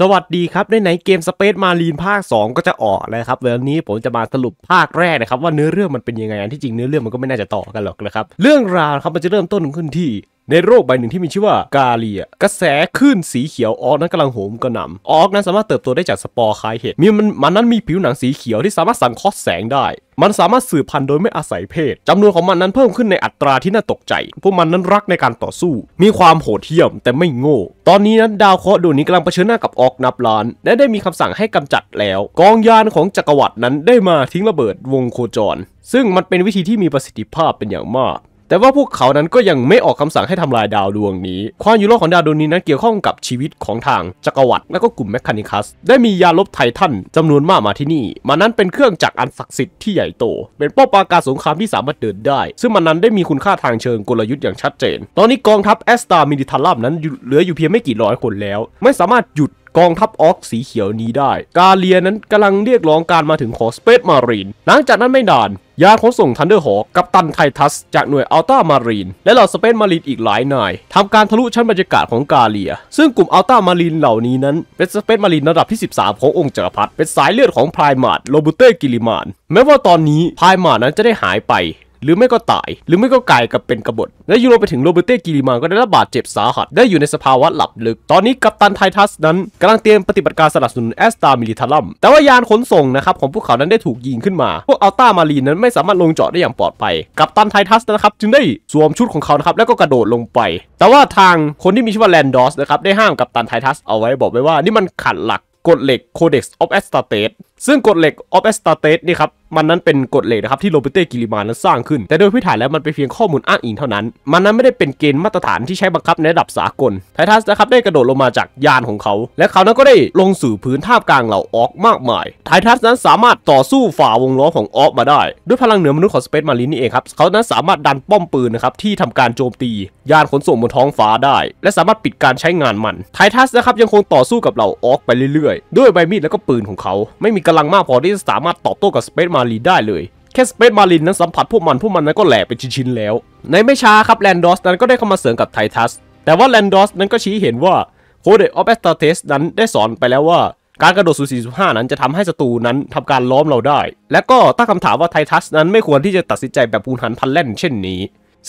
สวัสดีครับ ในไหนเกมสเปซมารีนภาค 2 ก็จะออกนะครับวันนี้ผมจะมาสรุปภาคแรกนะครับ ว่าเนื้อเรื่องมันเป็นยังไงที่จริงเนื้อเรื่องมันก็ไม่น่าจะต่อกันหรอกนะครับ เรื่องราวครับมันจะเริ่มต้นขึ้นที่ในโรคใบหนึ่งที่มีชื่อว่ากาเลีย กระแสคลื่นสีเขียวออกนั้นกำลังโหมกระหน่ำออกนั้นสามารถเติบโตได้จากสปอร์คล้ายเห็ดมีมันมันนั้นมีผิวหนังสีเขียวที่สามารถสังเคราะห์แสงได้ มันสามารถสืบพันธุ์โดยไม่อาศัยเพศจำนวนของมันนั้นเพิ่มขึ้นในอัตราที่น่าตกใจพวกมันนั้นรักในการต่อสู้ มีความโหดเหี้ยมแต่ไม่โง่ ตอนนี้นั้นดาวเคราะห์ดวงนี้กำลังเผชิญหน้ากับออกนับล้านและได้มีคำสั่งให้กำจัดแล้ว กองยานของจักรวรรดินั้นได้มาทิ้งระเบิดวงโคจร ซึ่งมันเป็นวิธีที่มีประสิทธิภาพเป็นอย่างมากแต่ว่าพวกเขานั้นก็ยังไม่ออกคำสั่งให้ทำลายดาวดวงนี้ ความอยู่รอดของดาวดวงนี้นั้นเกี่ยวข้องกับชีวิตของทางจักรวรรดิและก็กลุ่มแมคคานิคัสได้มียาลบไททันจำนวนมากมาที่นี่ มันนั้นเป็นเครื่องจักรอันศักดิ์สิทธิ์ที่ใหญ่โต เป็นป้อปราการสงครามที่สามารถเดินได้ ซึ่งมันนั้นได้มีคุณค่าทางเชิงกลยุทธ์อย่างชัดเจน ตอนนี้กองทัพแอสตามิลิทัลลัมนั้นเหลืออยู่เพียงไม่กี่ร้อยคนแล้ว ไม่สามารถหยุดกองทัพออกสีเขียวนี้ได้ กาเลียนั้นกำลังเรียกร้องการมาถึงของสเปซมารีนหลังจากนั้นไม่นานยานขนส่งทันเดอร์หอกกับตันไททัสจากหน่วยอัลต้ามารีนและเหล่าสเปนมารีนอีกหลายนายทำการทะลุชั้นบรรยากาศของกาเลีย ซึ่งกลุ่มอัลต้ามารีนเหล่านี้นั้น เป็นสเปนมารีนระดับที่ 13 ขององค์จักรพรรดิเป็นสายเลือดของพายมาดโรบูเต้กิลิมานแม้ว่าตอนนี้พายมาดนั้นจะได้หายไปหรือไม่ก็ตาย หรือไม่ก็กลายกับเป็นกบฏและยูโรไปถึงโรเบเต้กิริมาก็ได้รับบาดเจ็บสาหัสได้อยู่ในสภาวะหลับลึกตอนนี้กัปตันไททัสนั้นกำลังเตรียมปฏิบัติการสนับสนุนแอสตามิลิทัลัม แต่ว่ายานขนส่งนะครับของพวกเขานั้นได้ถูกยิงขึ้นมา พวกอัลต้ามารีนนั้นไม่สามารถลงจอดได้อย่างปลอดภัยกัปตันไททัสนะครับจึงได้สวมชุดของเขานะครับแล้วก็กระโดดลงไป แต่ว่าทางคนที่มีชื่อว่าแลนดอสนะครับได้ห้ามกัปตันไททัส เอาไว้บอกไว้ว่านี่มันขัดหลักกฎเหล็กโคเด็กซ์ออฟแอสตาเตสซึ่งกฎเหล็กออฟเอสตเตสนี่ครับมันนั้นเป็นกฎเหล็กนะครับที่โรเบเต้กิลิมานั้นสร้างขึ้น แต่โดยพื้นฐานแล้วมันเป็นเพียงข้อมูลอ้างอิงเท่านั้นมันนั้นไม่ได้เป็นเกณฑ์มาตรฐานที่ใช้บังคับในระดับสากลไททัสนะครับได้กระโดดลงมาจากยานของเขา และเขานั้นก็ได้ลงสู่พื้นท่ามกลางเหล่าออกมากมายไททัสนั้นสามารถต่อสู้ฝ่าวงล้อของออกมาได้ด้วยพลังเหนือมนุษย์ของสเปซมารินนี่เองครับเขานั้นสามารถดันป้อมปืนนะครับที่ทำการโจมตี ยานขนส่งบนท้องฟ้าได้ และสามารถปิดการใช้งานมันไททัสนะครับยังคงต่อสู้กับเหล่าออกไปเรื่อยๆ ด้วยใบมีดแลวก็ปืนของเขาไม่มีกาลังมากพอที่จะสามารถตอบโต้กับสเปซมารีได้เลยแค่สเปซมารินนั้นสัมผัสพวกมันพวกมันนั้นก็แหลกเป็นชิ้นๆแล้ว ในไม่ช้าครับแลนดอสนั้นก็ได้เข้ามาเสริมกับไททัส แต่ว่าแลนดอสนั้นก็ชี้เห็นว่าโคเดออฟแอสตาเทสนั้นได้สอนไปแล้วว่า การกระโดดสู่ 45 นั้นจะทำให้ศัตรูนั้นทำการล้อมเราได้ และก็ตั้งคาถามว่าไททัส นั้นไม่ควรที่จะตัดสินใจแบบปูนหันพันแล่นเช่นนี้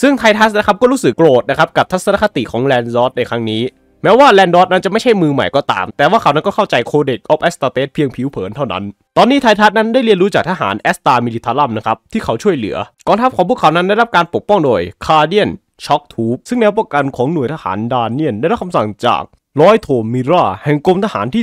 ซึ่งไททัสนะครับก็รู้สึกโกรธนะครับกับทัศนคติของแลนดอสในครั้งนี้แม้ว่าแลนดอสนั้นจะไม่ใช่มือใหม่ก็ตาม แต่ว่าเขานั้นก็เข้าใจโคเด็กออฟแอสตาเตสเพียงผิวเผินเท่านั้น ตอนนี้ไททัสนั้นได้เรียนรู้จากทหารแอสตามิลิทารัมนะครับ ที่เขาช่วยเหลือกองทัพของพวกเขา นั้นได้รับการปกป้องโดยคาเดียนช็อกทูบซึ่งแนวป้องกันของหน่วยทหารดานเนียน ได้รับคำสั่งจากร้อยโทมิราแห่งกรมทหารที่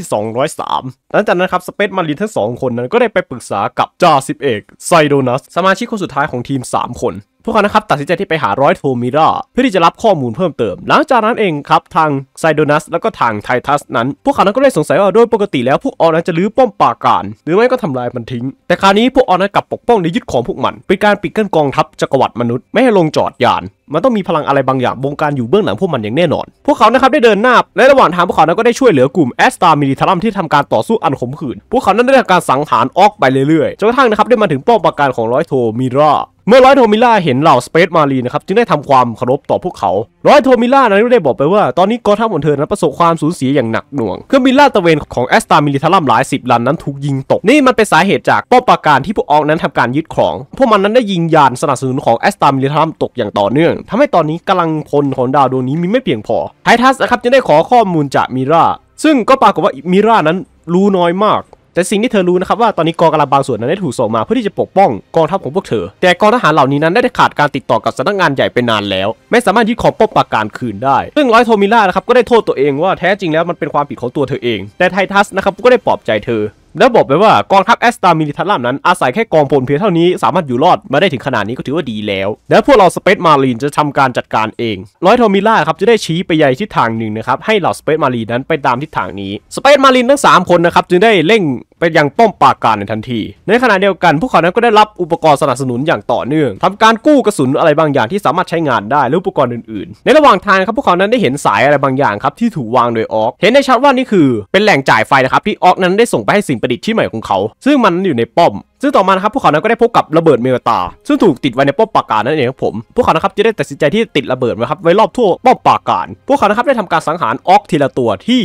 203 หลังจากนั้นครับสเปซมารีนทั้ง 2 คนนั้นก็ได้ไปปรึกษากับจ่าสิบเอกไซโดนัสสมาชิกคนสุดท้ายของทีม 3 คนพวกเขานะครับ ตัดสินใจที่ไปหาร้อยโทมิร่าเพื่อที่จะรับข้อมูลเพิ่มเติมหลังจากนั้นเองครับทางไซโดนัสแล้วก็ทางไททัสนั้น พวกเขานั้นก็ได้สงสัยว่า โดยปกติแล้ว พวกออนั้นจะลื้อป้อมปราการ หรือไม่ก็ทำลายมันทิ้ง แต่คราวนี้พวกออนั้นกลับปกป้องในยึดของพวกมัน เป็นการปิดกั้นกองทัพจักรวรรดิมนุษย์ไม่ให้ลงจอดยานมันต้องมีพลังอะไรบางอย่างบงการอยู่เบื้องหลังพวกมันอย่างแน่นอน พวกเขานะครับได้เดินหน้าและระหว่างทางพวกเขานั้นก็ได้ช่วยเหลือกลุ่มแอสตามิลิทรัมที่ทำการต่อสู้อันขมขื่นพวกเขานั้นได้ทำการสังหารออกไปเรื่อยๆจนกระทั่งนะครับได้มาถึงป้อมปราการของร้อยโทมิราเมื่อร้อยโทมิล่าเห็นเหล่าสเปซมารีนะครับจึงได้ทำความเคารพต่อพวกเขาร้อยโทมิล่านั้นได้บอกไปว่า ตอนนี้กองทัพของเธอนั้นประสบความสูญเสียอย่างหนักหน่วง เครื่องบินลาดตะเวนของแอสตามิลิทารัมหลายสิบลำนั้นถูกยิงตกนี่มันเป็นสาเหตุจากป้อมปราการที่พวกออกนั้นทำการยึดของ พวกมันนั้นได้ยิงยานสนับสนุนของแอสตามิลิทารัมตกอย่างต่อเนื่อง ทำให้ตอนนี้กำลังพลของดาวดวงนี้มีไม่เพียงพอ ไททัสนะครับจึงได้ขอข้อมูลจากมิราซึ่งก็ปรากฏว่ามิรานั้นรู้น้อยมากแต่สิ่งที่เธอรู้นะครับว่าตอนนี้กองกำลังบางส่วนนั้นได้ถูกส่งมา เพื่อที่จะปกป้องกองทัพของพวกเธอ แต่กองทหารเหล่านี้นั้นได้ขาดการติดต่อกับสำนักงานใหญ่ไปนานแล้วไม่สามารถยึดของป้อมปราการคืนได้ซึ่งร้อยโทมิล่านะครับก็ได้โทษตัวเองว่าแท้จริงแล้วมันเป็นความผิดของตัวเธอเองแต่ไททัสนะครับก็ได้ปลอบใจเธอแล้วบอกไปว่ากองทัพแอสตามิลิทัลลัมนั้นอาศัยแค่กองพลเพียงเท่านี้สามารถอยู่รอดมาได้ถึงขนาดนี้ก็ถือว่าดีแล้ว แล้วพวกเราสเปซมารีนจะทำการจัดการเองร้อยโทมิล่าครับจะได้ชี้ไปยั่ทิศทางหนึ่งนะครับให้เหล่าสเปซมารีนนั้นไปตามทิศทางนี้สเปซมารีนทั้ง3 คนนะครับจึงได้เร่งไปยังป้อมปราการในทันที ในขณะเดียวกัน พวกเขานั้นก็ได้รับอุปกรณ์สนับสนุนอย่างต่อเนื่องทำการกู้กระสุนอะไรบางอย่างที่สามารถใช้งานได้และอุปกรณ์อื่นๆ ในระหว่างทางครับพวกเขานั้นได้เห็นสายอะไรบางอย่างครับที่ถูกวางโดยออก เห็นได้ชัดว่านี่คือ เป็นแหล่งจ่ายไฟนะครับที่ออกนั้นได้ส่งไปให้สิ่งประดิษฐ์ที่ใหม่ของเขา ซึ่งมันอยู่ในป้อมซึ่งต่อมาครับพวกเขานั้นก็ได้พบกับระเบิดเมลตาซึ่งถูกติดไว้ในป้อมปราการนั่นเองครับผมพวกเขานะครับจะได้ตัดสินใจที่ติดระเบิดไว้ครับไว้รอบทั่วป้อมปราการพวกเขานะครับได้ทำการสังหารออกทีละตัวที่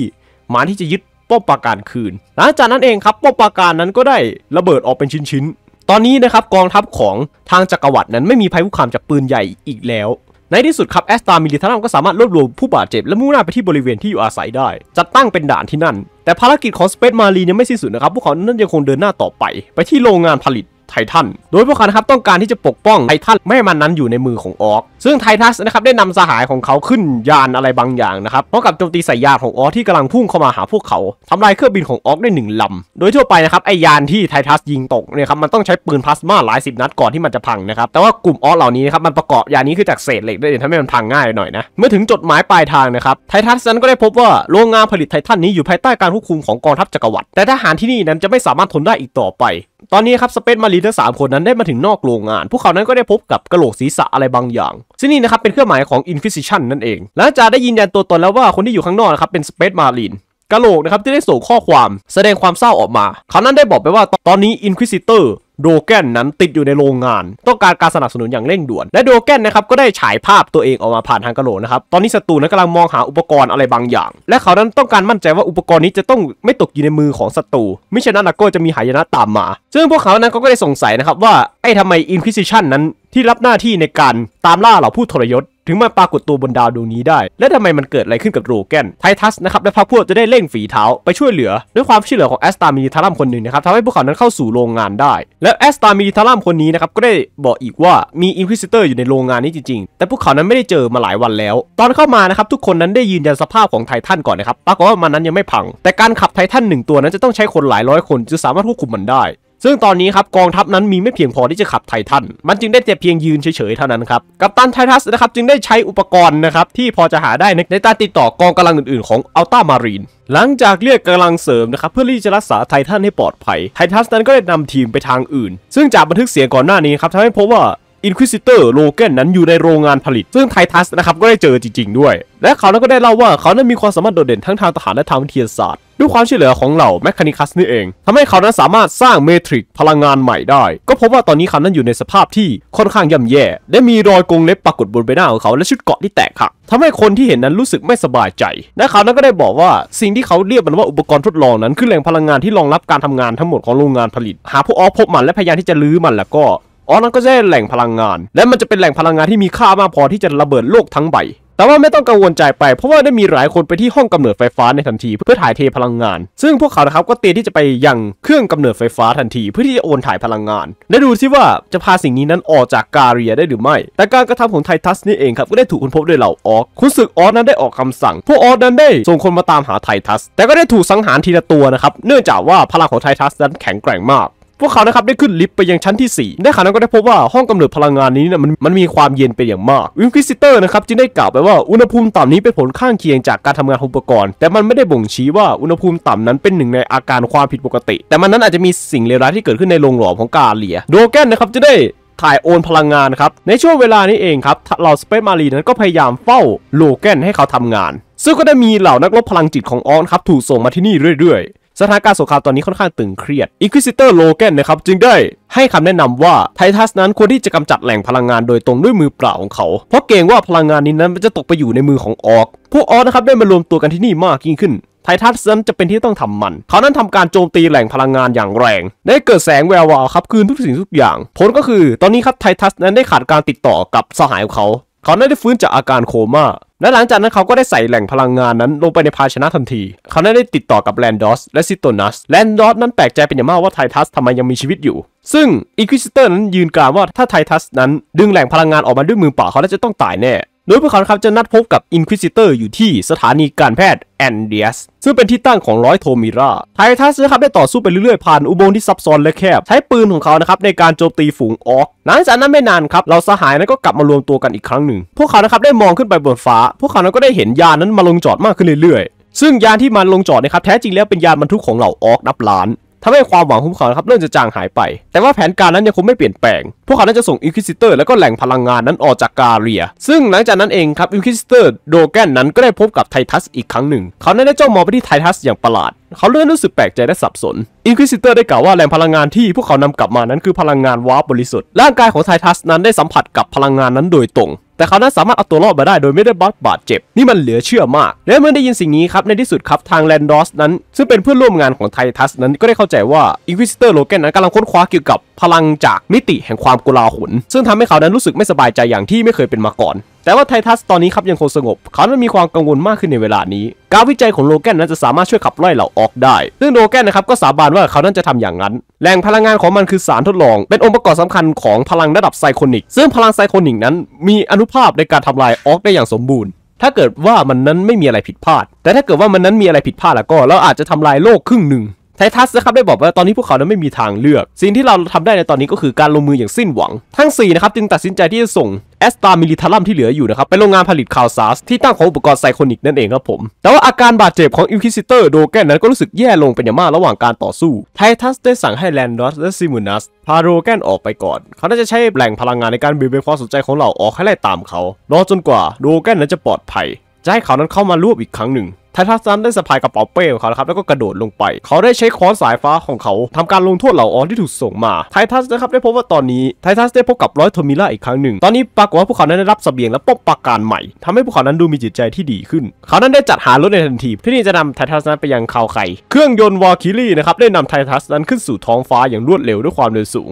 มาที่จะยึดป้อมปราการคืน หลังจากนั้นเองครับป้อมปราการนั้นก็ได้ระเบิดออกเป็นชิ้นๆ ตอนนี้นะครับกองทัพของทางจักรวรรดินั้นไม่มีภัยคุกคามจากปืนใหญ่อีกแล้ว ในที่สุดครับแอสตามิลิทานัมก็สามารถรวบรวมผู้บาดเจ็บและมุ่งหน้าไปที่บริเวณที่อยู่อาศัยได้ จัดตั้งเป็นด่านที่นั่น แต่ภารกิจของสเปซมารียังไม่สิ้นสุดนะครับพวกเขานั้นยังคงเดินหน้าต่อไป ไปที่โรงงานผลิตไททัน โดยพวกเขาครับต้องการที่จะปกป้องไททันไม่ให้มันนั้นอยู่ในมือของออกซึ่งไททัสนะครับได้นำสหายของเขาขึ้นยานอะไรบางอย่างนะครับพร้อมกับโจมตีสายานของออกที่กำลังพุ่งเข้ามาหาพวกเขา ทำลายเครื่องบินของออกได้หนึ่งลำโดยทั่วไปนะครับไอยานที่ไททัสยิงตกเนี่ยครับมันต้องใช้ปืนพลาสมาหลายสิบนัดก่อนที่มันจะพังนะครับ แต่ว่ากลุ่มออกเหล่านี้นะครับมันประกอบยานนี้คือจากเศษเหล็กได้วยทำให้มันพังง่ายหน่อยนะ เมื่อถึงจดหมายปลายทางนะครับไททัสนั้นก็ได้พบว่าโรงงานผลิตไททันนี้ อยู่ภายใต้การควบคุมของกองทัพจักรวรรดิแต่ทหารที่นี่นั้นจะไม่สามารถทนได้อีกต่อไปตอนนี้ครับสเปซมารีทั้งสคนนั้นได้มาถึงนอกโรงงานพวกเขานั้นก็ได้พบกับกระโหลกศีรษะอะไรบางอย่างซึ่งนี่นะครับเป็นเครื่องหมายของอินฟิสิชันนั่นเองหลังจากได้ยืนยันตัวตนแล้วว่าคนที่อยู่ข้างนอกนะครับเป็นสเปซมารีนกะโหลกนะครับที่ได้ส่งข้อความแสดงความเศร้าออกมา เขานั้นได้บอกไปว่า ตอนนี้อินควิซิเตอร์โดแกนนั้นติดอยู่ในโรงงานต้องการการสนับสนุนอย่างเร่งด่วน และโดแกนนะครับก็ได้ฉายภาพตัวเองออกมาผ่านทางกระโหลกนะครับตอนนี้ศัตรูนั้นกำลังมองหาอุปกรณ์อะไรบางอย่าง และเขานั้นต้องการมั่นใจว่าอุปกรณ์นี้จะต้องไม่ตกอยู่ในมือของศัตรูมิฉะนั้นก็จะมีหายนะตามมา ซึ่งพวกเขานั้นก็ได้สงสัยนะครับว่าไอ้ทำไมอินควิซิชันนั้นที่รับหน้าที่ในการตามล่าเหล่าผู้ทรยศ ถึงมาปรากฏตัวบนดาวดวงนี้ได้ และทำไมมันเกิดอะไรขึ้นกับโรแกนไททัสนะครับและพรรคพวกจะได้เร่งฝีเท้าไปช่วยเหลือ ด้วยความช่วยเหลือของแอสตามีทารัมคนหนึ่งนะครับทำให้พวกเขานั้นเข้าสู่โรงงานได้ และแอสตามีทารัมคนนี้นะครับก็ได้บอกอีกว่ามีอินควิซิเตอร์อยู่ในโรงงานนี้จริงๆแต่พวกเขานั้นไม่ได้เจอมาหลายวันแล้ว ตอนเข้ามานะครับทุกคนนั้นได้ยืนยันสภาพของไททันก่อนนะครับปรากฏว่ามันนั้นยังไม่พัง แต่การขับไททันหนึ่งตัวนั้นจะต้องใช้คนหลายร้อยคนจึงสามารถควบคุมมันได้ซึ่งตอนนี้ครับกองทัพนั้นมีไม่เพียงพอที่จะขับไททัน มันจึงได้แต่เพียงยืนเฉยๆเท่านั้นครับ กัปตันไททัสนะครับจึงได้ใช้อุปกรณ์นะครับที่พอจะหาได้ในใตาติดต่อกองกำลังอื่น ๆของอัลต้ามารีน หลังจากเรียกกำลังเสริมนะครับเพื่อที่จะรักษาไททันให้ปลอดภัย ไททัสนั้นก็ได้นำทีมไปทางอื่น ซึ่งจากบันทึกเสียงก่อนหน้านี้ครับทำให้พบว่าอินควิซิเตอร์โลเกนนั้นอยู่ในโรงงานผลิต ซึ่งไททัสนะครับ ก็ได้เจอจริง ๆด้วย และเขานั้นก็ได้เล่าว่าเขานั้นมีความสามารถโดดเด่นทั้งทางทหารและทางวิทยาศาสตร์ด้วยความช่วยเหลือของเหล่าแมคคานิคัสนี่เอง ทำให้เขานั้นสามารถสร้างเมทริกพลังงานใหม่ได้ ก็พบว่าตอนนี้เขานั้นอยู่ในสภาพที่ค่อนข้างย่าแย่และมีรอยกรงเล็บปรากฏบนใบหน้าของเขาและชุดเกราะที่แตกหักทำให้คนที่เห็นนั้นรู้สึกไม่สบายใจ และเขานั้นก็ได้บอกว่าสิ่งที่เขาเรียกมันว่าอุปกรณ์ทดลองนั้นคือแหล่งพลังงานที่รองรับการทำงานทั้งหมดของโรงงานผลิต หาผู้ออกพบมันและพยายามที่จะลื้อมันแล้วก็อ๋อนั่นก็จะแหล่งพลังงาน และมันจะเป็นแหล่งพลังงานที่มีค่ามากพอที่จะระเบิดโลกทั้งใบ แต่ว่าไม่ต้องกังวลใจไป เพราะว่าได้มีหลายคนไปที่ห้องกำเนิดไฟฟ้าในทันทีเพื่อถ่ายเทพลังงาน ซึ่งพวกเขานะครับก็เตรียมที่จะไปยังเครื่องกำเนิดไฟฟ้าทันทีเพื่อที่จะโอนถ่ายพลังงานและดูซิว่าจะพาสิ่งนี้นั้นออกจากกาเรียได้หรือไม่แต่การกระทำของไททัสนี่เองครับก็ได้ถูกค้นพบโดยเหล่าออคคุณศึกออสนั้นได้ออกคำสั่งพวกออสนั้นได้ส่งคนมาตามหาไททัส แต่ก็ได้ถูกสังหารทีละตัวนะครับเนื่องจากว่าพลังของไททัสนั้นแข็งแกร่งมากพวกเขานะครับได้ขึ้นลิฟต์ไปยังชั้นที่4ได้ข่าวนั้นก็ได้พบว่าห้องกำเนิดพลังงานนี้นะมันมันมีความเย็นเป็นอย่างมากวิมคิสิเตอร์นะครับจึงได้กล่าวไปว่า อุณหภูมิต่ำนี้เป็นผลข้างเคียงจากการทำงานของอุปกรณ์ แต่มันไม่ได้บ่งชี้ว่าอุณหภูมิต่ำนั้นเป็นหนึ่งในอาการความผิดปกติ แต่มันนั้นอาจจะมีสิ่งเลวร้ายที่เกิดขึ้นในโรงหลอมของกาเลียโดแกนนะครับจะได้ถ่ายโอนพลังงานครับในช่วงเวลานี้เองครับเหล่าสเปซมารีนั้นก็พยายามเฝ้าโลแกนให้เขาทำงานซึ่งก็ได้มีเหล่านักรบพลังจิตของออนครับถูกส่งมาที่นี่เรื่อย ๆสถานการณ์สงครามตอนนี้ค่อนข้างตึงเครียด อินควิซิเตอร์ โลแกน นะครับ จึงได้ให้คำแนะนำว่าไททัส นั้นควรที่จะกำจัดแหล่งพลังงานโดยตรงด้วยมือเปล่าของเขา เพราะเกรงว่าพลังงานนี้นั้นจะตกไปอยู่ในมือของออกพวกออกนะครับได้มารวมตัวกันที่นี่มากยิ่งขึ้น ไททัสนั้นจะเป็นที่ต้องทำมัน เขานั้นทำการโจมตีแหล่งพลังงานอย่างแรง ได้เกิดแสงแวววาวครับคืนทุกสิ่งทุกอย่าง ผลก็คือ ตอนนี้ครับไททัสนั้นได้ขาดการติดต่อกับสหายของเขา เขาได้ฟื้นจากอาการโคม่าและหลังจากนั้นเขาก็ได้ใส่แหล่งพลังงานนั้นลงไปในภาชนะทันที เขาได้ติดต่อกับแลนดอสและซิโตนัสแลนดอสนั้นแปลกใจเป็นอย่างมากว่าไททัสทำไมยังมีชีวิตอยู่ ซึ่งอีควิสเตอร์นั้นยืนกรานว่าถ้าไททัสนั้นดึงแหล่งพลังงานออกมาด้วยมือเปล่าเขาจะต้องตายแน่โดยพวกเขาครับจะนัดพบกับอินควิซิเตอร์อยู่ที่สถานีการแพทย์แอนเดียสซึ่งเป็นที่ตั้งของร้อยโทมิราไททัสนะครับได้ต่อสู้ไปเรื่อยๆ ผ่านอุโมงค์ที่ซับซ้อนและแคบ ใช้ปืนของเขานะครับในการโจมตีฝูงออกหลังจากนั้นไม่นานครับเราสหายนั้นก็กลับมารวมตัวกันอีกครั้งหนึ่ง พวกเขานะครับได้มองขึ้นไปบนฟ้า พวกเขานั้นก็ได้เห็นยานนั้นมาลงจอดมากขึ้นเรื่อยๆ ซึ่งยานที่มันลงจอดนะครับแท้จริงแล้วเป็นยานบรรทุกของเหล่าออกนับล้านทำให้ความหวังของพวกเขาครับเริ่มจะจางหายไป แต่ว่าแผนการนั้นยังคงไม่เปลี่ยนแปลงพวกเขาจะส่งอิควิสิเตอร์และก็แหล่งพลังงานนั้นออกจากกาเรีย ซึ่งหลังจากนั้นเองครับอิควิสิเตอร์โดแกนนั้นก็ได้พบกับไททัส อีกครั้งหนึ่ง เขาได้เจ้ามองไปที่ไททัสอย่างประหลาด เขาเริ่มรู้สึกแปลกใจและสับสนอิควิสิเตอร์ได้กล่าวว่าแหล่งพลังงานที่พวกเขานำกลับมานั้นคือพลังงานวาร์ปบริสุทธิ์ ร่างกายของไททัสนั้นได้สัมผัสกับพลังงานนั้นโดยตรง แต่เขานั้นสามารถเอาตัวรอดมาได้โดยไม่ได้บาดบาดเจ็บ นี่มันเหลือเชื่อมาก และเมื่อได้ยินสิ่งนี้ครับในที่สุดครับทางแลนดอสนั้น ซึ่งเป็นเพื่อนร่วมงานของไททัสนั้นก็ได้เข้าใจว่าอิควิสเตอร์โลแกนนั้นกำลังค้นคว้าเกี่ยวกับพลังจากมิติแห่งความความกลาหลซึ่งทำให้เขานั้นรู้สึกไม่สบายใจอย่างที่ไม่เคยเป็นมาก่อน แต่ว่าไททัสตอนนี้ครับยังคงสงบ เขานั้นมีความกังวลมากขึ้นในเวลานี้ การวิจัยของโลแกนนั้นจะสามารถช่วยขับไล่เหล่าออกได้ ซึ่งโลแกนนะครับก็สาบานว่าเขานั้นจะทำอย่างนั้นแหล่งพลังงานของมันคือสารทดลอง เป็นองค์ประกอบสำคัญของพลังระดับไซโคนิกซึ่งพลังไซโคนิกนั้น มีอนุภาพในการทำลายออกได้อย่างสมบูรณ์ ถ้าเกิดว่ามันนั้นไม่มีอะไรผิดพลาด แต่ถ้าเกิดว่ามันนั้นมีอะไรผิดพลาดแล้วก็เราอาจจะทำลายโลกครึ่งหนึ่งไททัสนะครับได้บอกว่าตอนนี้พวกเขานั้นไม่มีทางเลือก สิ่งที่เราทำได้ในตอนนี้ก็คือการลงมืออย่างสิ้นหวัง ทั้ง4นะครับจึงตัดสินใจที่จะส่งแอสตามิลิทารัมที่เหลืออยู่นะครับไปโรงงานผลิตคาวซาส ที่ตั้งของอุปกรณ์ไซคอนิกนั่นเองครับผม แต่ว่าอาการบาดเจ็บของอิวคิซิเตอร์โดแกนนั้นก็รู้สึกแย่ลงเป็นอย่างมากระหว่างการต่อสู้ไททัสได้สั่งให้แลนดอสและซิมูนัสพาโรแกนออกไปก่อน เขาน่าจะใช้แหล่งพลังงานในการบีบเบนความสนใจของเราออกให้ไล่ตามเขา รอจนกว่าโดแกนนั้นจะปลอดภัยจะให้เขานั้นเข้ามารวบอีกครั้งหนึ่งไททัสนั้นได้สะพายกระเป๋าเป้ของเขาครับแล้วก็กระโดดลงไป เขาได้ใช้ค้อนสายฟ้าของเขาทำการลงโทษเหล่าออนที่ถูกส่งมาไททัสนะครับได้พบว่าตอนนี้ไททัสได้พบกับร้อยโทมิล่าอีกครั้งหนึ่งตอนนี้ปรากฏว่าพวกเขานั้นได้รับเสบียงและป้องปราการใหม่ทำให้พวกเขานั้นดูมีจิตใจที่ดีขึ้นเขานั้นได้จัดหารถในทันทีเพื่อที่จะนำไททัสนั้นไปยังคาวไคเครื่องยนต์วอลคิลี่นะครับได้นำไททัสนั้นขึ้นสู่ท้องฟ้าอย่างรวดเร็วด้วยความเร็วสูง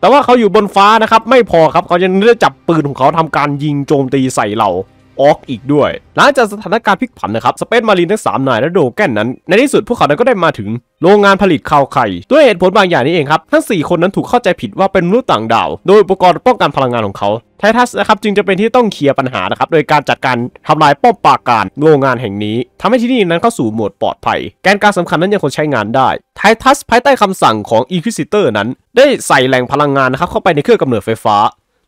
แต่ว่าเขาอยู่บนฟ้านะครับไม่พอครับเขายังได้จับปืนของเขาทำการยิงโจมตีใส่เ่าออกอีกด้วยหลังจากสถานการณ์พลิกผันนะครับ สเปซมารีนทั้ง 3 นายและโดแกนนั้นในที่สุดพวกเขานั้นก็ได้มาถึงโรงงานผลิตข้าวไข่ ด้วยเหตุผลบางอย่างนี่เองครับ ทั้ง 4 คนนั้นถูกเข้าใจผิดว่าเป็นมนุษย์ต่างดาว โดยอุปกรณ์ป้องกันพลังงานของเขาไททัสนะครับจึงจะเป็นที่ต้องเคลียร์ปัญหานะครับ โดยการจัดการทำลายป้อมปราการโรงงานแห่งนี้ ทำให้ที่นี่นั้นเข้าสู่โหมดปลอดภัยแกนการสำคัญนั้นยังคงใช้งานได้ไททัส ภายใต้คำสั่งของอีควิซิเตอร์นั้น ได้ใส่แหล่งพลังงานนะครับเข้าไปในเครื่องกำเนิดไฟฟ้า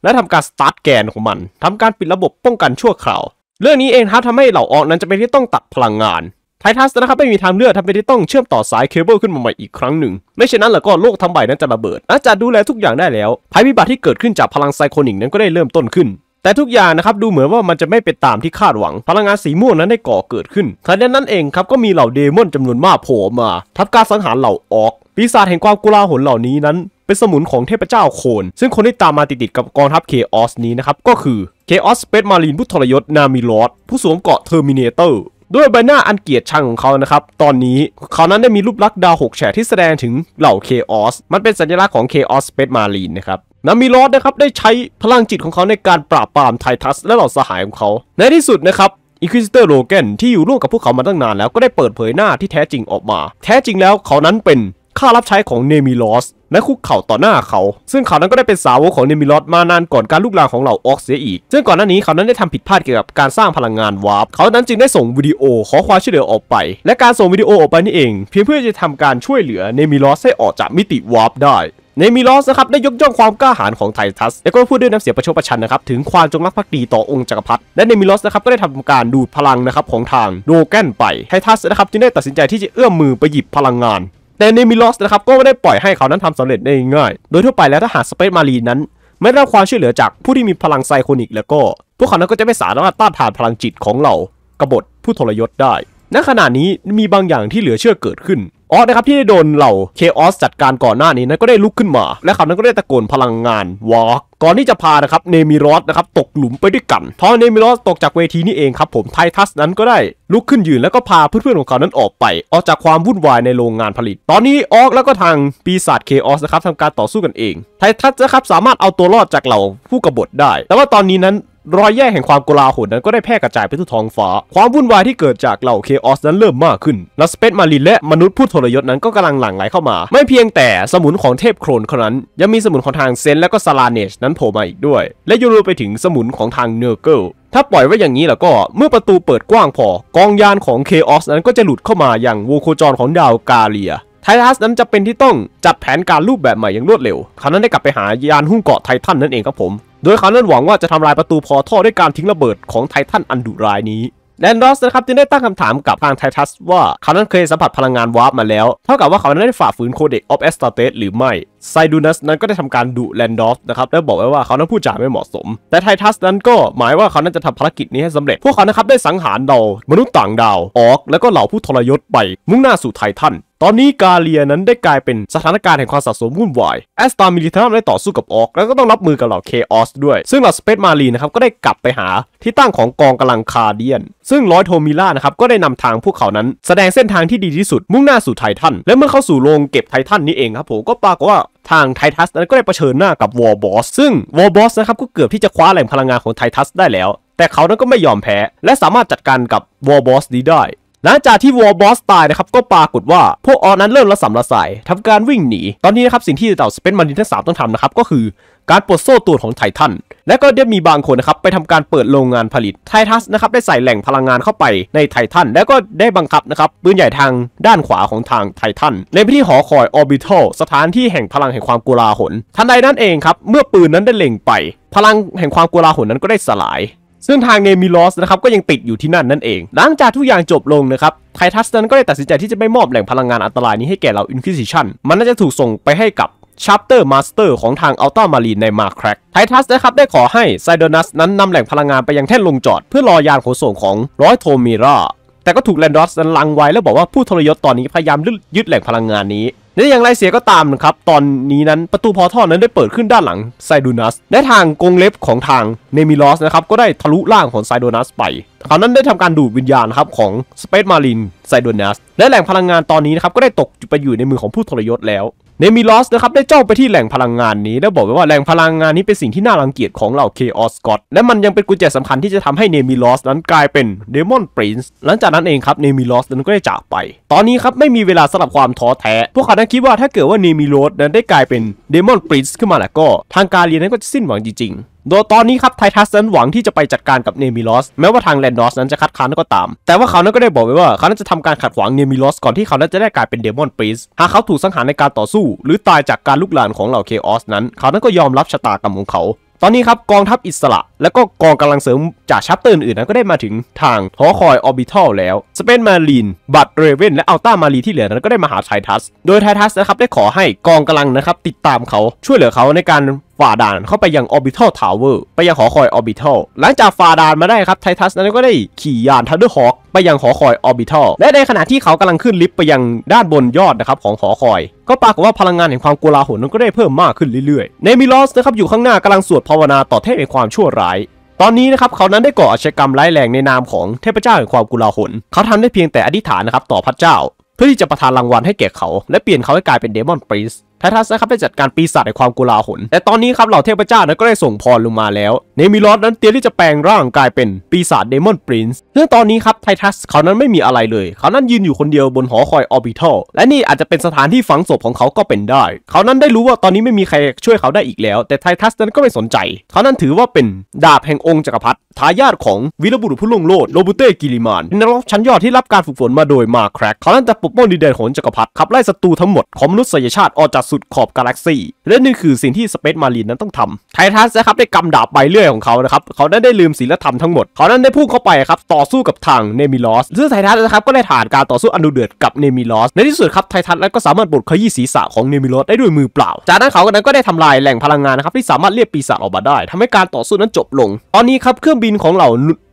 และทำการสตาร์ทแกนของมันทำการปิดระบบป้องกันชั่วคราว เรื่องนี้เองครับทำให้เหล่าออกนั้นจะเป็นที่ต้องตัดพลังงานไททัสนะครับไม่มีทางเลือกทำเป็นที่ต้องเชื่อมต่อสายเคเบิลขึ้นมาใหม่อีกครั้งหนึ่ง ไม่เช่นนั้นแล้วก็โลกทั้งใบนั้นจะระเบิดอาจารย์ดูแลทุกอย่างได้แล้วภัยพิบัติที่เกิดขึ้นจากพลังไซโคนิกนั้นก็ได้เริ่มต้นขึ้นแต่ทุกอย่างนะครับดูเหมือนว่ามันจะไม่เป็นตามที่คาดหวัง พลังงานสีม่วงนั้นได้ก่อเกิดขึ้นทันใดนั้นเองครับก็มีเหล่าเดมอนจำนวนมากโผล่มาทับการสังหารเหล่าออกปีศาจแห่งความกุลาหลเหล่านี้นั้นเป็นสมุนของเทพเจ้าโคน ซึ่งคนที่ตามมาติดๆกับกองทัพเคออสนี้นะครับ ก็คือเคออสสเปซมารีนผู้ทรยศ นามิลอดผู้สวมเกาะเทอร์มินเตอร์ด้วยใบหน้าอันเกียรติชังของเขานะครับ ตอนนี้เขานั้นได้มีรูปลักษณ์ดาวหกแฉกที่แสดงถึงเหล่าเคออสมันเป็นสัญลักษณ์ของเคออสสเปซมารีนนะครับนามิลอดนะครับได้ใช้พลังจิตของเขาในการปราบปรามไททัสและเหล่าสหายของเขาในที่สุดนะครับอินควิซิเตอร์โลแกนที่อยู่ร่วมกับพวกเขามาตั้งนาน แล้วก็ได้เปิดเผยหน้าที่แท้จริงออกมา แท้จริงแล้วเขานั้นเป็นข้ารับใช้ของเนมิลอสและคุกเข่าต่อหน้าเขา ซึ่งเขานั้นก็ได้เป็นสาวกของเนมิลอดมานานก่อนการลุกลามของเหล่าออกเสียอีก ซึ่งก่อนหน้านี้เขานั้นได้ทำผิดพลาดเกี่ยวกับการสร้างพลังงานวาร์ป เขานั้นจึงได้ส่งวิดีโอขอความช่วยเหลือออกไป และการส่งวิดีโอออกไปนี่เองเพียงเพื่อจะทำการช่วยเหลือเนมิลอดให้ออกจากมิติวาร์ปได้ เนมิลอสนะครับได้ยกย่องความกล้าหาญของไททัส และก็พูดด้วยน้ำเสียงประชดประชันนะครับถึงความจงรักภักดีต่อองค์จักรพรรดิ และเนมิลอสนะครับก็ได้ทำการดูดพลังนะครับของทางโดแกนไปไททัสนะครับจึงได้ตัดสินใจที่จะเอื้อมมือไปหยิบพลังงานแต่เนมิลอสนะครับก็ไม่ได้ปล่อยให้เขานั้นทำสำเร็จได้ง่าย โดยทั่วไปแล้วถ้าหากสเปซมารีนั้นไม่ได้รับความช่วยเหลือจากผู้ที่มีพลังไซโคนิกแล้วก็พวกเขานั้นก็จะไม่สามารถต้านทานพลังจิตของเหล่ากบฏผู้ทรยศได้ ณ ขณะนี้มีบางอย่างที่เหลือเชื่อเกิดขึ้นออสนะครับที่ได้โดนเหล่าเคออส จัดการก่อนหน้านี้ นั้นก็ได้ลุกขึ้นมา และเขานั้นก็ได้ตะโกนพลังงานวอล์กก่อนที่จะพานะครับเนมิรอสนะครับตกหลุมไปด้วยกันพอเนมิรอสตกจากเวทีนี่เองครับผมไททัสนั้นก็ได้ลุกขึ้นยืน แล้วก็พาเพื่อนๆของเขานั้นออกไป ออกจากความวุ่นวายในโรงงานผลิต ตอนนี้ออกแล้วก็ทางปีศาจเคออสนะครับทำการต่อสู้กันเอง ไททัสนะครับสามารถเอาตัวรอดจากเหล่าผู้กบฏได้ แต่ว่าตอนนี้นั้นรอยแยกแห่งความโกลาหลนั้นก็ได้แพร่กระจายไปทั่วท้องฟ้า ความวุ่นวายที่เกิดจากเหล่าเคออสนั้นเริ่มมากขึ้น และสเปซมารินและมนุษย์ผู้ทรยศนั้นก็กำลังหลั่งไหลเข้ามา ไม่เพียงแต่สมุนของเทพโครนคนนั้น ยังมีสมุนของทางเซนและก็ซาลาเนชนั้นโผล่มาอีกด้วย และยังรวมไปถึงสมุนของทางเนอร์เกิลถ้าปล่อยไว้อย่างนี้แล้วก็ เมื่อประตูเปิดกว้างพอ กองยานของเคออสนั้นก็จะหลุดเข้ามาอย่างวูโคจรของดาวกาเลีย ไททัสนั้นจะเป็นที่ต้องจัดแผนการรูปแบบใหม่อย่างรวดเร็วเขานั้นได้กลับไปหายานหุ้มเกาะไททันนั่นเองครับผมโดยเขาเล่นหวังว่าจะทำลายประตูพอท่อด้วยการทิ้งระเบิดของไททันอันดุร้ายนี้ แลนดอสนะครับจึงได้ตั้งคำถามกับทางไททัสว่าเขานั้นเคยสัมผัสพลังงานวาร์ปมาแล้ว เท่ากับว่าเขานั้นได้ฝ่าฝืนโคเด็กออฟเอสตาเตสหรือไม่ไซดูนัสนั้นก็ได้ทำการดุแลนดอสนะครับและบอกไว้ว่าเขานั้นพูดจาไม่เหมาะสม แต่ไททัสนั้นก็หมายว่าเขานั้นจะทำภารกิจนี้ให้สำเร็จพวกเขานะครับได้สังหารเาามนุษย์ต่างดาวออกแล้วก็เหล่าผู้ทรยศไปมุ่งหน้าสู่ไททันตอนนี้กาเลียนั้นได้กลายเป็นสถานการณ์แห่งความสับสนวุ่นวาย แอสตามิลิทามได้ต่อสู้กับออกแล้วก็ต้องรับมือกับเหล่าเคออสด้วย ซึ่งเหล่าสเปซมารีนะครับก็ได้กลับไปหาที่ตั้งของกองกำลังคาเดียนซึ่งร้อยโทมิล่านะครับก็ได้นำทางพวกเขานั้น แสดงเส้นทางที่ดีที่สุดมุ่งหน้าสู่ไททันและเมื่อเข้าสู่โรงเก็บไททันนี้เองครับผมก็ปรากฏว่าทางไททัสนั้นก็ได้เผชิญหน้ากับวอลบอสซึ่งวอลบอสนะครับก็เกือบที่จะคว้าแหล่งพลังงานของไททัสได้แล้วแต่เขานั้นก็ไม่ยอมแพ้และสามารถจัดการกับวอลบอสนี้ได้หลังจากที่วอลบอสตายนะครับก็ปรากฏว่า พวกออนั้นเริ่มระสำระสายทำการวิ่งหนี ตอนนี้นะครับสิ่งที่เต่าสเปนมารินทั้งสามต้องทำนะครับก็คือการปลดโซ่ตรวนของไททัน และก็ได้มีบางคนนะครับไปทำการเปิดโรงงานผลิตไททัสนะครับได้ใส่แหล่งพลังงานเข้าไปในไททัน และก็ได้บังคับนะครับปืนใหญ่ทางด้านขวาของทางไททัน ในพื้นที่หอคอยออร์บิทัลสถานที่แห่งพลังแห่งความกุลาหนทันใดนั้นเองครับเมื่อปืนนั้นได้เล็งไป พลังแห่งความกุลาหนนั้นก็ได้สลายซึ่งทางเนมิลอสนะครับก็ยังติดอยู่ที่นั่นนั่นเอง หลังจากทุกอย่างจบลงนะครับไททัสนั้นก็ได้ตัดสินใจที่จะไม่มอบแหล่งพลังงานอันตรายนี้ให้แก่เราอินควิซิชันมันน่าจะถูกส่งไปให้กับชัปเตอร์มาสเตอร์ของทางอัลต้ามารีนในมาครักไททัสนะครับได้ขอให้ไซโดนัสนั้นนำแหล่งพลังงานไปยังแท่นลงจอด เพื่อรอยานขนส่งของร้อยโทมิรา แต่ก็ถูกแลนดอสนั้นลังไว้แล้วบอกว่าผู้ทรยศตอนนี้พยายามยึดแหล่งพลังงานนี้และอย่างไรเสียก็ตามนะครับ ตอนนี้นั้นประตูพอท่อนั้นได้เปิดขึ้นด้านหลังไซดูนัส และทางกงเล็บของทางเนมิลอสนะครับก็ได้ทะลุร่างของไซดูนัส ไป คราวนั้นได้ทำการดูดวิญญาณครับของสเปซมารินไซดูนัส และแหล่งพลังงานตอนนี้นะครับก็ได้ตกไปอยู่ในมือของผู้ทรยศแล้วเนมิลอสนะครับได้จ้องไปที่แหล่งพลังงานนี้ และบอกไว้ว่าแหล่งพลังงานนี้เป็นสิ่งที่น่ารังเกียจของเหล่าเคออสกอตและมันยังเป็นกุญแจสำคัญที่จะทำให้เนมิลอสนั้นกลายเป็นเดมอนปรินซ์หลังจากนั้นเองครับเนมิลอสนั้นก็ได้จากไป ตอนนี้ครับไม่มีเวลาสำหรับความท้อแท้ พวกเขานั้คิดว่าถ้าเกิดว่าเนมิลอสนั้นได้กลายเป็นเดมอนปรินซ์ขึ้นมาแล้วก็ ทางการเรียนนั้นก็จะสิ้นหวังจริงๆโดยตอนนี้ครับไททัสนั้นหวังที่จะไปจัดการกับเนมิลอสแม้ว่าทางแลนดอสนั้นจะคัดค้านก็ตาม แต่ว่าเขานั้นก็ได้บอกไว้ว่าเขานั้นจะทำการขัดขวางเนมิลอสก่อนที่เขานั้นจะได้กลายเป็นเดมอนปรีสหากเขาถูกสังหารในการต่อสู้ หรือตายจากการลุกลานของเหล่าเคออส นั้นเขานั้นก็ยอมรับชะตากรรมของเขา ตอนนี้ครับ กองทัพอิสระแล้วก็กองกำลังเสริมจากชัปเตอร์อื่นนั้นก็ได้มาถึงทางหอคอยออร์บิทัลแล้ว สเปนมารีน บัตเรเวนและอัลต้ามารีที่เหลือนั้นก็ได้มาหาไททัส โดยไททัสนะครับได้ขอให้กองกำลังนะครับติดตามเขาช่วยเหลือเขาในการฝ่าด่านเข้าไปยังออบิทัลทาวเวอร์ไปยังหอคอยร์บิทัลหลังจากฝ่าด่านมาได้ครับไททัสนั้นก็ได้ขี่ยานทันเดอร์ฮอคไปยังหอคอยร์บิทัลและในขณะที่เขากำลังขึ้นลิฟต์ไปยังด้านบนยอดนะครับของหอคอย ก็ปรากฏว่าพลังงานแห่งความกลาหลนั้นก็ได้เพิ่มมากขึ้นเรื่อยๆในมิลอสนะครับอยู่ข้างหน้ากำลังสวดภาวนาต่อเทพแห่งความชั่วร้ายายตอนนี้นะครับ เขานั้นได้ก่ออาชญากรรมร้ายแรงในนามของเทพเจ้าแห่งความกุลาหลเขาทำได้เพียงแต่อธิษฐานนะครับต่อพระเจ้า เพื่อที่จะประทานรางวัลให้แก่เขา และเปลี่ยนเขาให้กลายเป็นเดมอนปริสไททัสนะครับได้จัดการปีศาจในความกุลาหลแต่ตอนนี้ครับเหล่าเทพเจ้านั้นก็ได้ส่งพรลงมาแล้วเนมิลอดนั้นเตรียมที่จะแปลงร่างกลายเป็นปีศาจเดมอนปรินซ์ซึ่งตอนนี้ครับไททัส เขานั้นไม่มีอะไรเลย เขานั้นยืนอยู่คนเดียวบนหอคอยออร์บิทัล และนี่อาจจะเป็นสถานที่ฝังศพของเขาก็เป็นได้ เขานั้นได้รู้ว่าตอนนี้ไม่มีใครช่วยเขาได้อีกแล้ว แต่ไททัสนั้นก็ไม่สนใจ เขานั้นถือว่าเป็นดาบแห่งองค์จักรพรรดิทายาทของวีรบุรุษผู้ล่วงโลดโรบูเต้กิลิมานนักรบชั้นยอดที่รับการฝึกฝนมาโดยมาแครกเขานั้นจะปกป้องดินแดนของจักรพรรดิขับไล่ศัตรูทั้งหมดของมนุษยชาติออกจากสุดขอบกาแล็กซีและนี่คือสิ่งที่สเปซมารีนนั้นต้องทำไททัสนะครับได้กำดาบไปเรื่อยของเขา นะครับ เขานั้นได้ลืมศีลธรรม ทั้งหมด เขานั้นได้พุ่งเข้าไป ครับ ต่อสู้ กับทางเนมิลอส ซึ่ง ไททัส นะครับ ก็ได้่าน การ ต่อสู้ อันดุเดือด กับ เนมิลอส ในที่สุด ครับ ไททัสนั้นก็ สามารถ บด ขยี้ ศีรษะ ของ เนมิลอสได้ ด้วย มือเปล่า จากนั้น เขาก็นั้น ก็ ได้ทำลาย แหล่ง พลังงาน นะครับ ที่ สามารถ เรียกปีศาจ ออกมา ได้ ทำให้ การ ต่อสู้ นั้น จบลง ตอนนี้ ครับ เครื่องบิน ของ เหล่า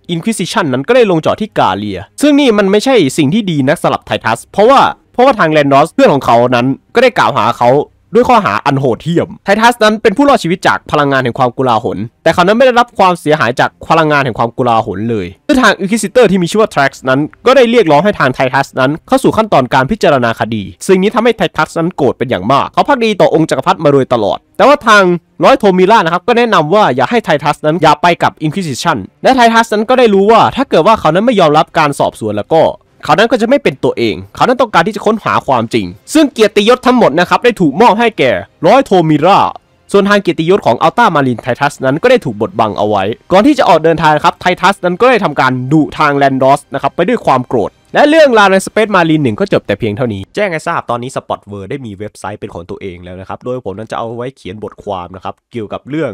อินควิซิชันนั้นก็ได้ลงจอดที่กาเลีย ซึ่งนี่มันไม่ใช่สิ่งที่ดีนักสำหรับไททัส เพราะว่าเพราะว่าทางแลนดอสเพื่อนของเขานั้นก็ได้กล่าวหาเขาด้วยข้อหาอันโหดเหี้ยมไททัสนั้นเป็นผู้รอดชีวิตจากพลังงานแห่งความกุลาหลแต่เขานั้นไม่ได้รับความเสียหายจากพลังงานแห่งความกุลาหลเลยซึ่งทางอิคิซิเตอร์ที่มีชื่อว่าทรักส์นั้นก็ได้เรียกร้องให้ทางไททัสนั้น เข้าสู่ขั้นตอนการพิจารณาคดีสิ่งนี้ทำให้ไททัสนั้นโกรธเป็นอย่างมาก เขาพักดีต่อองค์จักรพรรดิมาโดยตลอด แต่ว่าทางร้อยโทมิล่านะครับก็แนะนำว่าอย่าให้ไททัส นั้นอย่าไปกับอินควิซิชันและไททัสนั้นก็ได้รู้ว่า ถ้าเกิดว่าเขานั้นไม่ยอมรับการสอบสวนแล้วก็เขานั้นก็จะไม่เป็นตัวเอง เขานั้นต้องการที่จะค้นหาความจริง ซึ่งเกียรติยศทั้งหมดนะครับได้ถูกมอบให้แก่ร้อยโทมิรา ส่วนทางเกียรติยศของอัลต้ามารินไททัสนั้นก็ได้ถูกบดบังเอาไว้ ก่อนที่จะออกเดินทางครับไททัสนั้นก็ได้ทำการดุทางแลนดอสนะครับไปด้วยความโกรธ และเรื่องราวในสเปซมารินหนึ่งก็จบแต่เพียงเท่านี้ แจ้งให้ทราบตอนนี้สปอตเวิร์ได้มีเว็บไซต์เป็นของตัวเองแล้วนะครับโดยผมนั้นจะเอาไว้เขียนบทความนะครับเกี่ยวกับเรื่อง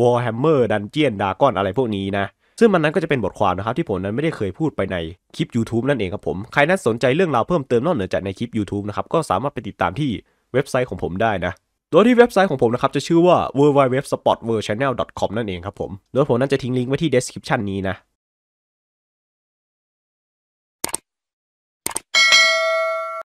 Warhammer Dungeon Dragon อะไรพวกนี้นะซึ่งมันนั้นก็จะเป็นบทความนะครับ ที่ผมนั้นไม่ได้เคยพูดไปในคลิป YouTube นั่นเองครับผม ใครนั้นสนใจเรื่องราวเพิ่มเติมนอกเหนือจากในคลิป YouTube นะครับ ก็สามารถไปติดตามที่เว็บไซต์ของผมได้นะโดยที่เว็บไซต์ของผมนะครับ จะชื่อว่า w w w s p o t w o r l d c h a n n e l c o m นั่นเองครับผม โดยผมนั้นจะทิ้งลิงก์ไว้ที่ description นี้นะ